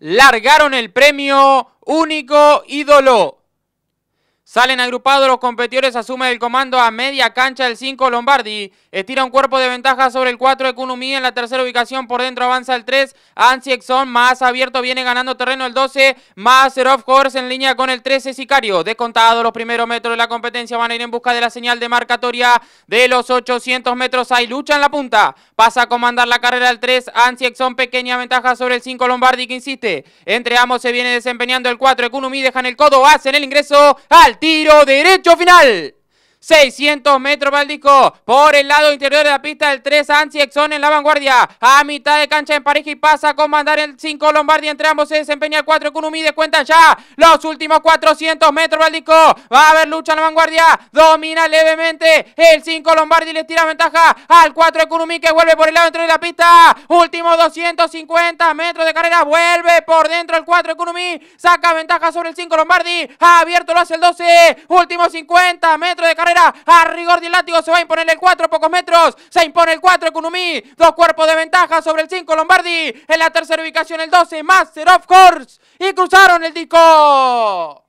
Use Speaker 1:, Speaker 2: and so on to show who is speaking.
Speaker 1: largaron el premio único ídolo Salen agrupados los competidores, asume el comando a media cancha el 5 Lombardi. Estira un cuerpo de ventaja sobre el 4 Ekunumi. en la tercera ubicación. Por dentro avanza el 3 Ansiexon. Más abierto viene ganando terreno el 12. Más of course en línea con el 13 Sicario. Descontados los primeros metros de la competencia. Van a ir en busca de la señal de marcatoria de los 800 metros. Hay lucha en la punta. Pasa a comandar la carrera el 3 Ansiexon. Pequeña ventaja sobre el 5 Lombardi que insiste. Entre ambos se viene desempeñando el 4 Economía. Dejan el codo. Hacen el ingreso ¡Alto! tiro derecho final. 600 metros Baldico por el lado interior de la pista el 3 Ansi Exxon en la vanguardia a mitad de cancha en París. y pasa a comandar el 5 Lombardi entre ambos se desempeña el 4 de cuenta ya los últimos 400 metros Baldico va a haber lucha en la vanguardia domina levemente el 5 Lombardi le tira ventaja al 4 Kunumi que vuelve por el lado interior de la pista Último 250 metros de carrera vuelve por dentro el 4 Kunumi saca ventaja sobre el 5 Lombardi abierto lo hace el 12 Último 50 metros de carrera a rigor del látigo se va a imponer el 4, pocos metros. Se impone el 4, Kunumi. Dos cuerpos de ventaja sobre el 5, Lombardi. En la tercera ubicación el 12, Master of Course. Y cruzaron el disco.